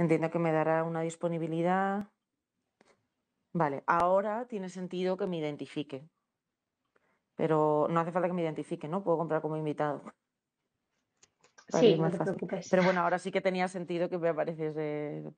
Entiendo que me dará una disponibilidad. Vale, ahora tiene sentido que me identifique. Pero no hace falta que me identifique, ¿no? Puedo comprar como invitado. sí, no te Pero bueno, ahora sí que tenía sentido que me apareciese